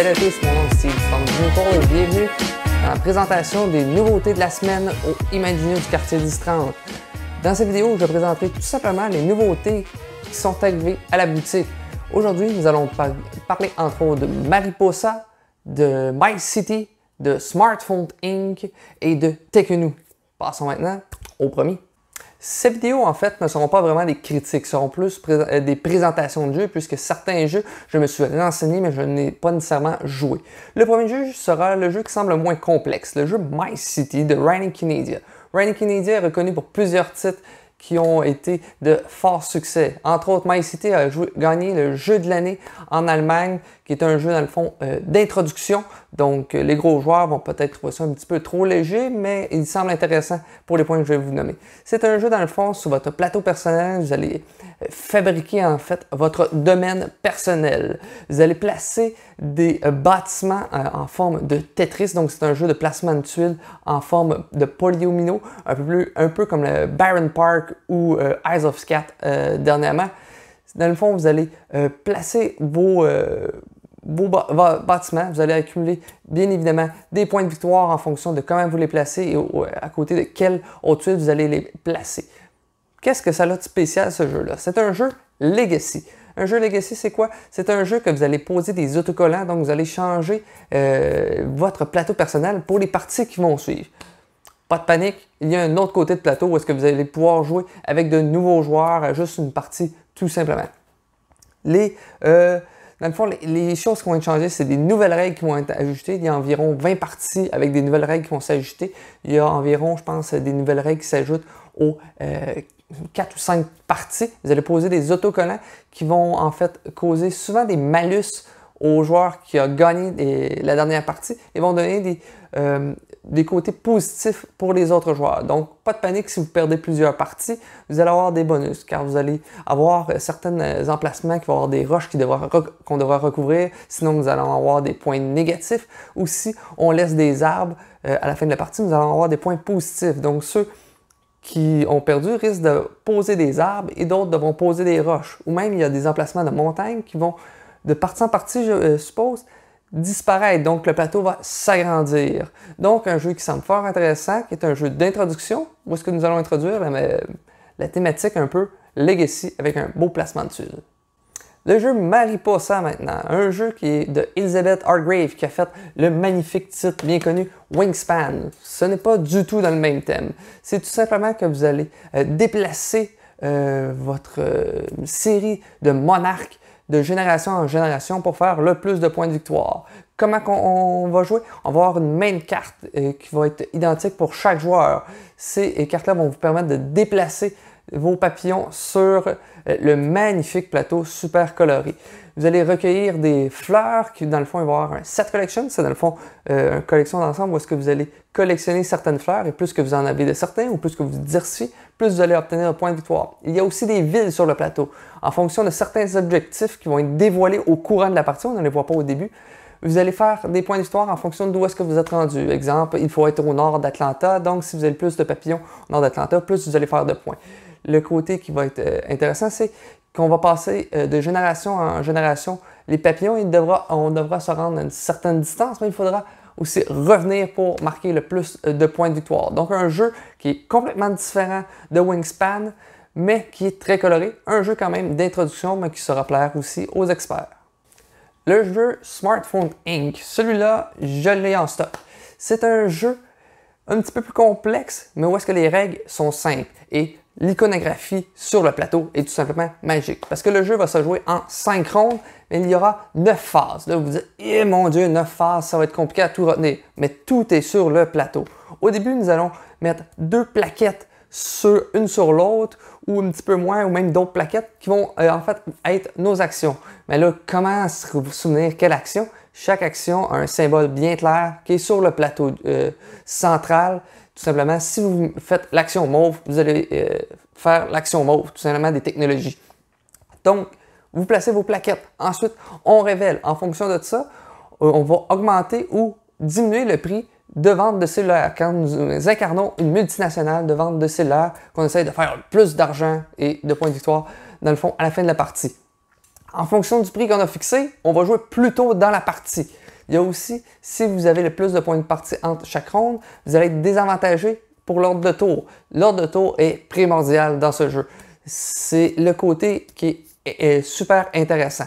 Salut à tous, mon nom est Steve et bienvenue dans la présentation des nouveautés de la semaine au Imagineer du quartier 1030. Dans cette vidéo, je vais présenter tout simplement les nouveautés qui sont arrivées à la boutique. Aujourd'hui, nous allons parler entre autres de Mariposa, de My City, de Smartphone Inc. et de Tekenu. Passons maintenant au premier. Ces vidéos, en fait, ne seront pas vraiment des critiques, seront plus euh, des présentations de jeux, puisque certains jeux, je me suis renseigné, mais je n'ai pas nécessairement joué. Le premier jeu sera le jeu qui semble moins complexe, le jeu My City de Ryan Canadia. Ryan Canadia est reconnu pour plusieurs titres qui ont été de forts succès. Entre autres, My a gagné le jeu de l'année en Allemagne, qui est un jeu, dans le fond, euh, d'introduction. Donc, euh, les gros joueurs vont peut-être trouver ça un petit peu trop léger, mais il semble intéressant pour les points que je vais vous nommer. C'est un jeu, dans le fond, sur votre plateau personnel. Vous allez fabriquer en fait votre domaine personnel. Vous allez placer des euh, bâtiments euh, en forme de Tetris, donc c'est un jeu de placement de tuiles en forme de polyomino, un peu, plus, un peu comme le Baron Park ou euh, Eyes of Scat dernièrement. Dans le fond, vous allez placer vos, bâtiments, vous allez accumuler bien évidemment des points de victoire en fonction de comment vous les placez et à côté de quelles haute tuiles vous allez les placer. Qu'est-ce que ça a de spécial ce jeu-là? C'est un jeu Legacy. Un jeu Legacy, c'est quoi? C'est un jeu que vous allez poser des autocollants, donc vous allez changer euh, votre plateau personnel pour les parties qui vont suivre. Pas de panique, il y a un autre côté de plateau où est-ce que vous allez pouvoir jouer avec de nouveaux joueurs juste une partie, tout simplement. Les, euh, dans le fond, les, choses qui vont être changées, c'est des nouvelles règles qui vont être ajoutées. Il y a environ 20 parties avec des nouvelles règles qui vont s'ajouter. Il y a environ, je pense, des nouvelles règles qui s'ajoutent aux euh, quatre ou cinq parties, vous allez poser des autocollants qui vont en fait causer souvent des malus aux joueurs qui ont gagné la dernière partie et vont donner euh, des, côtés positifs pour les autres joueurs. Donc, pas de panique si vous perdez plusieurs parties, vous allez avoir des bonus car vous allez avoir euh, certains euh, emplacements qui vont avoir des roches qu'on devra, recouvrir, sinon nous allons avoir des points négatifs. Ou si on laisse des arbres à la fin de la partie, nous allons avoir des points positifs. Donc, ceux qui ont perdu risquent de poser des arbres et d'autres devront poser des roches. Ou même, il y a des emplacements de montagnes qui vont, de partie en partie, je euh, suppose, disparaître. Donc, le plateau va s'agrandir. Donc, un jeu qui semble fort intéressant, qui est un jeu d'introduction, où est-ce que nous allons introduire la, ben, euh, la thématique un peu legacy avec un beau placement de tuiles. Le jeu Mariposa maintenant, un jeu qui est de Elizabeth Hargrave qui a fait le magnifique titre bien connu Wingspan. Ce n'est pas du tout dans le même thème. C'est tout simplement que vous allez euh, déplacer euh, votre euh, série de monarques de génération en génération pour faire le plus de points de victoire. Comment on, va jouer On va avoir une même carte qui va être identique pour chaque joueur. Ces cartes-là vont vous permettre de déplacer vos papillons sur euh, le magnifique plateau super coloré. Vous allez recueillir des fleurs qui, dans le fond, vont avoir un set collection. C'est dans le fond euh, une collection d'ensemble où est-ce que vous allez collectionner certaines fleurs et plus que vous en avez de certains ou plus que vous diversifiez, plus vous allez obtenir de points de victoire. Il y a aussi des villes sur le plateau. En fonction de certains objectifs qui vont être dévoilés au courant de la partie, on ne les voit pas au début, vous allez faire des points d'histoire en fonction d'où est-ce que vous êtes rendu. Exemple, il faut être au nord d'Atlanta, donc si vous avez plus de papillons au nord d'Atlanta, plus vous allez faire de points le côté qui va être euh, intéressant, c'est qu'on va passer euh, de génération en génération. Les papillons, il on devra se rendre à une certaine distance, mais il faudra aussi revenir pour marquer le plus euh, de points de victoire. Donc un jeu qui est complètement différent de Wingspan, mais qui est très coloré. Un jeu quand même d'introduction, mais qui sera plaire aussi aux experts. Le jeu Smartphone Inc. Celui-là, je l'ai en stock. C'est un jeu un petit peu plus complexe, mais où est-ce que les règles sont simples et l'iconographie sur le plateau est tout simplement magique. Parce que le jeu va se jouer en rondes, mais il y aura neuf phases. Là, vous vous dites, eh mon Dieu, neuf phases, ça va être compliqué à tout retenir. Mais tout est sur le plateau. Au début, nous allons mettre deux plaquettes sur, une sur l'autre, ou un petit peu moins, ou même d'autres plaquettes qui vont euh, en fait être nos actions. Mais là, comment vous souvenir quelle action? Chaque action a un symbole bien clair qui est sur le plateau euh, central tout simplement, si vous faites l'action mauve, vous allez euh, faire l'action mauve, tout simplement des technologies. Donc, vous placez vos plaquettes. Ensuite, on révèle. En fonction de ça, euh, on va augmenter ou diminuer le prix de vente de cellulaires. Quand nous incarnons une multinationale de vente de cellulaires, qu'on essaye de faire plus d'argent et de points de victoire, dans le fond, à la fin de la partie. En fonction du prix qu'on a fixé, on va jouer plus tôt dans la partie. Il y a aussi, si vous avez le plus de points de partie entre chaque ronde, vous allez être désavantagé pour l'ordre de tour. L'ordre de tour est primordial dans ce jeu. C'est le côté qui est, super intéressant.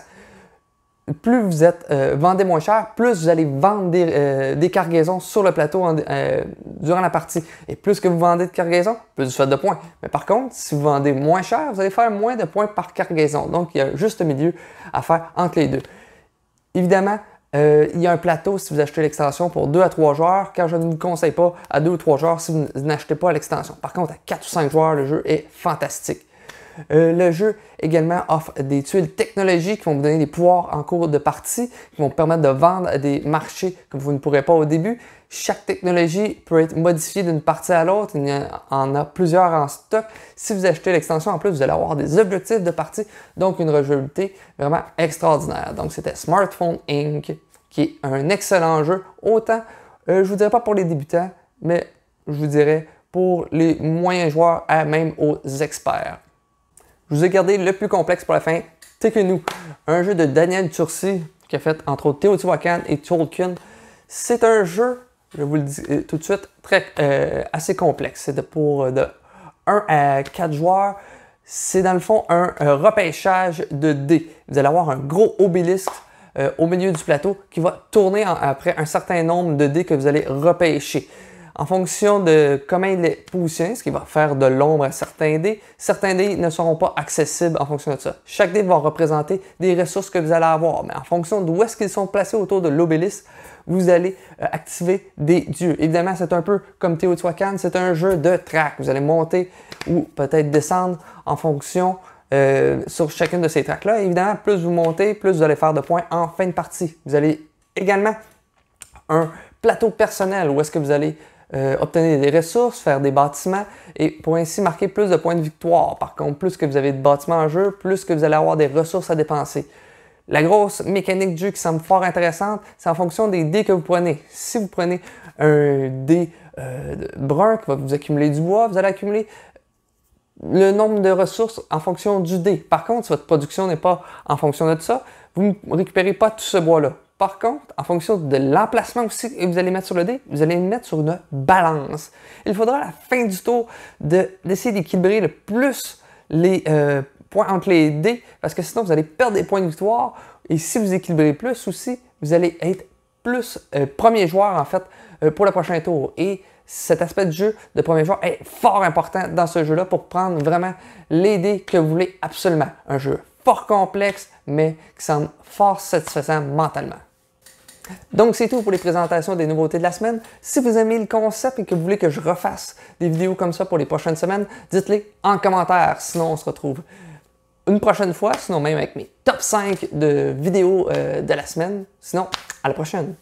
Plus vous êtes euh, vendez moins cher, plus vous allez vendre des, euh, cargaisons sur le plateau euh, durant la partie. Et plus que vous vendez de cargaisons, plus vous faites de points. Mais par contre, si vous vendez moins cher, vous allez faire moins de points par cargaison. Donc, il y a juste un milieu à faire entre les deux. Évidemment, euh, il y a un plateau si vous achetez l'extension pour 2 à 3 joueurs, car je ne vous conseille pas à 2 ou 3 joueurs si vous n'achetez pas l'extension. Par contre, à 4 ou 5 joueurs, le jeu est fantastique. Euh, le jeu également offre des tuiles technologiques qui vont vous donner des pouvoirs en cours de partie, qui vont permettre de vendre à des marchés que vous ne pourrez pas au début. Chaque technologie peut être modifiée d'une partie à l'autre. Il y en a plusieurs en stock. Si vous achetez l'extension en plus, vous allez avoir des objectifs de partie, donc une rejouabilité vraiment extraordinaire. Donc c'était Smartphone Inc., qui est un excellent jeu. Autant, euh, je ne vous dirais pas pour les débutants, mais je vous dirais pour les moyens joueurs, et même aux experts. Je vous ai gardé le plus complexe pour la fin, tiquez-nous, un jeu de Daniel Turcy qui a fait entre Teotihuacan et Tolkien. C'est un jeu, je vous le dis euh, tout de suite, très, euh, assez complexe. C'est pour euh, de 1 à 4 joueurs. C'est dans le fond un, repêchage de dés. Vous allez avoir un gros obélisque au milieu du plateau qui va tourner après un certain nombre de dés que vous allez repêcher en fonction de comment il est positionné, ce qui va faire de l'ombre à certains dés. Certains dés ne seront pas accessibles en fonction de ça. Chaque dé va représenter des ressources que vous allez avoir, mais en fonction d'où est-ce qu'ils sont placés autour de l'obélisque, vous allez euh, activer des dieux. Évidemment, c'est un peu comme Teotihuacan, c'est un jeu de tracks. Vous allez monter ou peut-être descendre en fonction euh, sur chacune de ces tracks-là. Évidemment, plus vous montez, plus vous allez faire de points en fin de partie. Vous allez également un plateau personnel où est-ce que vous allez euh, obtenir des ressources, faire des bâtiments et pour ainsi marquer plus de points de victoire. Par contre, plus que vous avez de bâtiments en jeu, plus que vous allez avoir des ressources à dépenser. La grosse mécanique du jeu qui semble fort intéressante, c'est en fonction des dés que vous prenez. Si vous prenez un dé euh, brun qui va vous accumuler du bois, vous allez accumuler le nombre de ressources en fonction du dé. Par contre, si votre production n'est pas en fonction de ça, vous ne récupérez pas tout ce bois-là. Par contre, en fonction de l'emplacement aussi que vous allez mettre sur le dé, vous allez le mettre sur une balance. Il faudra à la fin du tour d'essayer d'équilibrer le plus les euh, points entre les dés, parce que sinon vous allez perdre des points de victoire. Et si vous équilibrez plus aussi, vous allez être plus euh, premier joueur en fait euh, pour le prochain tour. Et cet aspect de jeu de premier joueur est fort important dans ce jeu-là pour prendre vraiment les dés que vous voulez absolument. Un jeu fort complexe, mais qui semble fort satisfaisant mentalement. Donc, c'est tout pour les présentations des nouveautés de la semaine. Si vous aimez le concept et que vous voulez que je refasse des vidéos comme ça pour les prochaines semaines, dites-les en commentaire. Sinon, on se retrouve une prochaine fois, sinon même avec mes top 5 de vidéos euh, de la semaine. Sinon, à la prochaine!